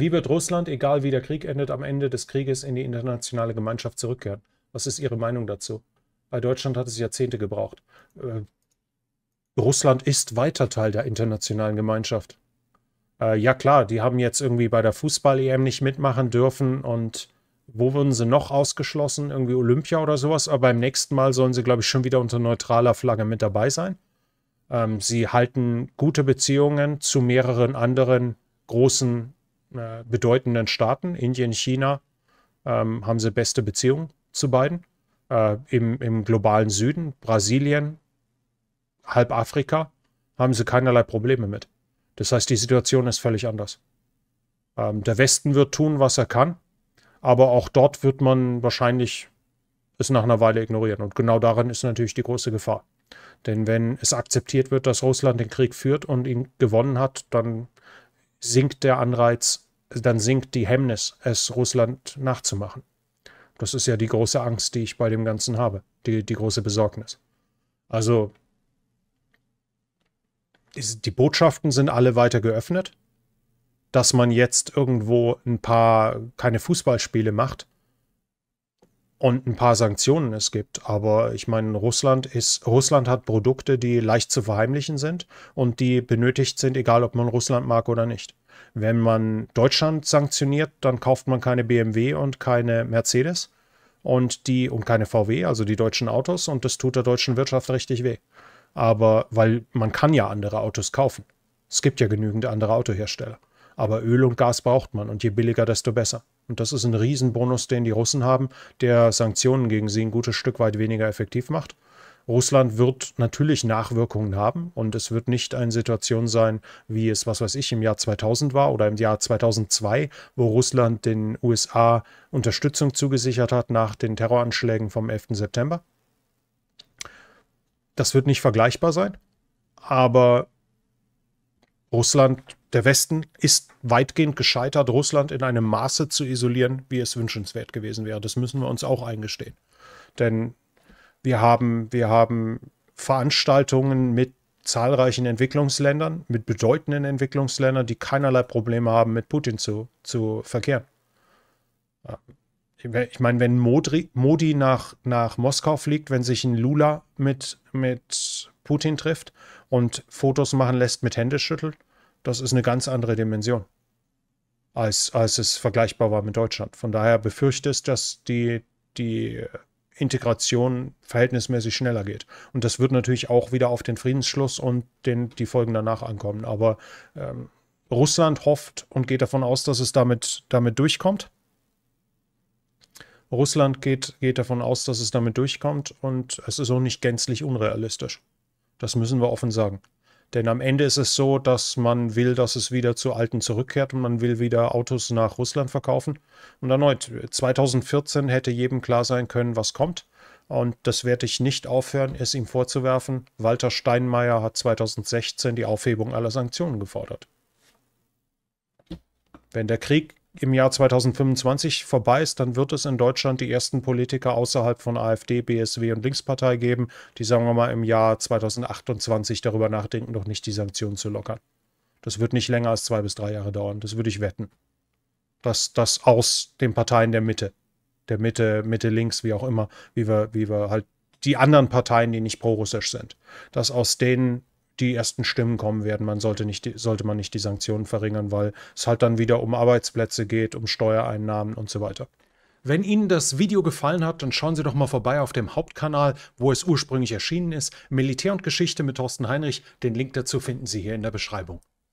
Wie wird Russland, egal wie der Krieg endet, am Ende des Krieges in die internationale Gemeinschaft zurückkehren? Was ist Ihre Meinung dazu? Bei Deutschland hat es Jahrzehnte gebraucht. Äh, Russland ist weiter Teil der internationalen Gemeinschaft. Äh, ja klar, die haben jetzt irgendwie bei der Fußball-EM nicht mitmachen dürfen und wo wurden sie noch ausgeschlossen? Irgendwie Olympia oder sowas, aber beim nächsten Mal sollen sie, glaube ich, schon wieder unter neutraler Flagge mit dabei sein. Ähm, sie halten gute Beziehungen zu mehreren anderen großen äh, bedeutenden Staaten, Indien, China, ähm, haben sie beste Beziehungen zu beiden. Äh, im, Im globalen Süden, Brasilien, halb Afrika, haben sie keinerlei Probleme mit. Das heißt, die Situation ist völlig anders. Ähm, der Westen wird tun, was er kann, aber auch dort wird man wahrscheinlich es nach einer Weile ignorieren. Und genau darin ist natürlich die große Gefahr. Denn wenn es akzeptiert wird, dass Russland den Krieg führt und ihn gewonnen hat, dann sinkt der Anreiz, dann sinkt die Hemmnis, es Russland nachzumachen. Das ist ja die große Angst, die ich bei dem Ganzen habe, die, die große Besorgnis. Also, die Botschaften sind alle weiter geöffnet. Dass man jetzt irgendwo ein paar keine Fußballspiele macht, und ein paar Sanktionen es gibt. Aber ich meine, Russland ist, Russland hat Produkte, die leicht zu verheimlichen sind und die benötigt sind, egal ob man Russland mag oder nicht. Wenn man Deutschland sanktioniert, dann kauft man keine BMW und keine Mercedes und die und keine VW, also die deutschen Autos, und das tut der deutschen Wirtschaft richtig weh. Aber weil man kann ja andere Autos kaufen. Es gibt ja genügend andere Autohersteller. Aber Öl und Gas braucht man und je billiger, desto besser. Und das ist ein Riesenbonus, den die Russen haben, der Sanktionen gegen sie ein gutes Stück weit weniger effektiv macht. Russland wird natürlich Nachwirkungen haben und es wird nicht eine Situation sein, wie es, was weiß ich, im Jahr 2000 war oder im Jahr 2002, wo Russland den USA Unterstützung zugesichert hat nach den Terroranschlägen vom 11. September. Das wird nicht vergleichbar sein, aber Russland der Westen ist weitgehend gescheitert, Russland in einem Maße zu isolieren, wie es wünschenswert gewesen wäre. Das müssen wir uns auch eingestehen. Denn wir haben, wir haben Veranstaltungen mit zahlreichen Entwicklungsländern, mit bedeutenden Entwicklungsländern, die keinerlei Probleme haben, mit Putin zu, zu verkehren. Ich meine, wenn Modri, Modi nach, nach Moskau fliegt, wenn sich ein Lula mit, mit Putin trifft und Fotos machen lässt mit Händeschütteln, das ist eine ganz andere Dimension, als, als es vergleichbar war mit Deutschland. Von daher befürchte ich, dass die, die Integration verhältnismäßig schneller geht. Und das wird natürlich auch wieder auf den Friedensschluss und den, die Folgen danach ankommen. Aber ähm, Russland hofft und geht davon aus, dass es damit, damit durchkommt. Russland geht, geht davon aus, dass es damit durchkommt und es ist auch nicht gänzlich unrealistisch. Das müssen wir offen sagen. Denn am Ende ist es so, dass man will, dass es wieder zu alten zurückkehrt und man will wieder Autos nach Russland verkaufen. Und erneut, 2014 hätte jedem klar sein können, was kommt. Und das werde ich nicht aufhören, es ihm vorzuwerfen. Walter Steinmeier hat 2016 die Aufhebung aller Sanktionen gefordert. Wenn der Krieg im Jahr 2025 vorbei ist, dann wird es in Deutschland die ersten Politiker außerhalb von AfD, BSW und Linkspartei geben, die, sagen wir mal, im Jahr 2028 darüber nachdenken, noch nicht die Sanktionen zu lockern. Das wird nicht länger als zwei bis drei Jahre dauern, das würde ich wetten. Dass das aus den Parteien der Mitte, der Mitte, Mitte links, wie auch immer, wie wir, wie wir halt die anderen Parteien, die nicht prorussisch sind, dass aus denen die ersten Stimmen kommen werden. Man sollte, nicht, sollte man nicht die Sanktionen verringern, weil es halt dann wieder um Arbeitsplätze geht, um Steuereinnahmen und so weiter. Wenn Ihnen das Video gefallen hat, dann schauen Sie doch mal vorbei auf dem Hauptkanal, wo es ursprünglich erschienen ist. Militär und Geschichte mit Thorsten Heinrich. Den Link dazu finden Sie hier in der Beschreibung.